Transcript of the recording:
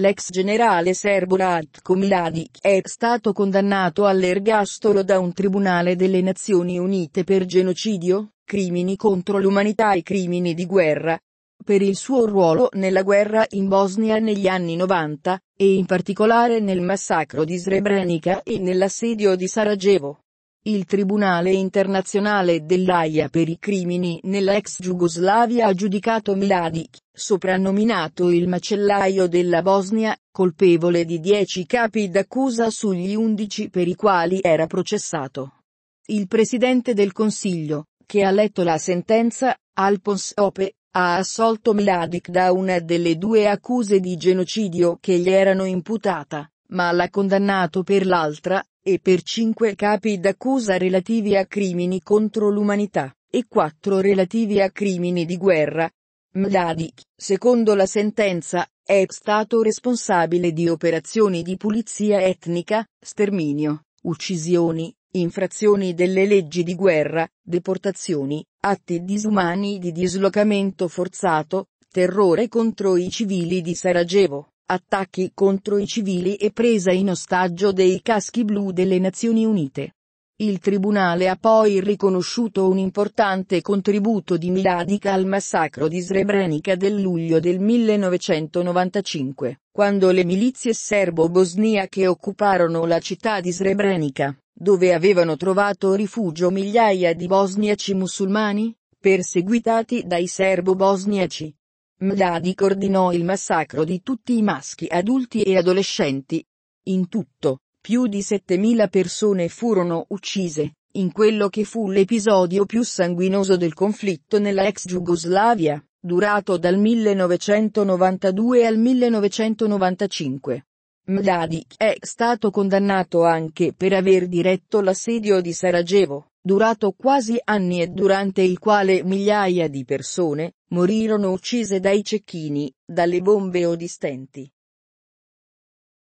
L'ex generale serbo Ratko Mladic è stato condannato all'ergastolo da un tribunale delle Nazioni Unite per genocidio, crimini contro l'umanità e crimini di guerra. Per il suo ruolo nella guerra in Bosnia negli anni 90, e in particolare nel massacro di Srebrenica e nell'assedio di Sarajevo. Il Tribunale internazionale dell'AIA per i crimini nella ex Jugoslavia ha giudicato Mladic, soprannominato il macellaio della Bosnia, colpevole di 10 capi d'accusa sugli 11 per i quali era processato. Il Presidente del Consiglio, che ha letto la sentenza, Alpons Ope, ha assolto Mladic da una delle due accuse di genocidio che gli erano imputata, ma l'ha condannato per l'altra, e per cinque capi d'accusa relativi a crimini contro l'umanità, e quattro relativi a crimini di guerra. Mladic, secondo la sentenza, è stato responsabile di operazioni di pulizia etnica, sterminio, uccisioni, infrazioni delle leggi di guerra, deportazioni, atti disumani di dislocamento forzato, terrore contro i civili di Sarajevo, attacchi contro i civili e presa in ostaggio dei caschi blu delle Nazioni Unite. Il tribunale ha poi riconosciuto un importante contributo di Miladica al massacro di Srebrenica del luglio del 1995, quando le milizie serbo-bosniache occuparono la città di Srebrenica, dove avevano trovato rifugio migliaia di bosniaci musulmani, perseguitati dai serbo-bosniaci, Mdadi coordinò il massacro di tutti i maschi adulti e adolescenti. In tutto, più di 7.000 persone furono uccise, in quello che fu l'episodio più sanguinoso del conflitto nella ex Jugoslavia, durato dal 1992 al 1995. Mladic è stato condannato anche per aver diretto l'assedio di Sarajevo, durato quasi anni e durante il quale migliaia di persone, morirono uccise dai cecchini, dalle bombe o distenti.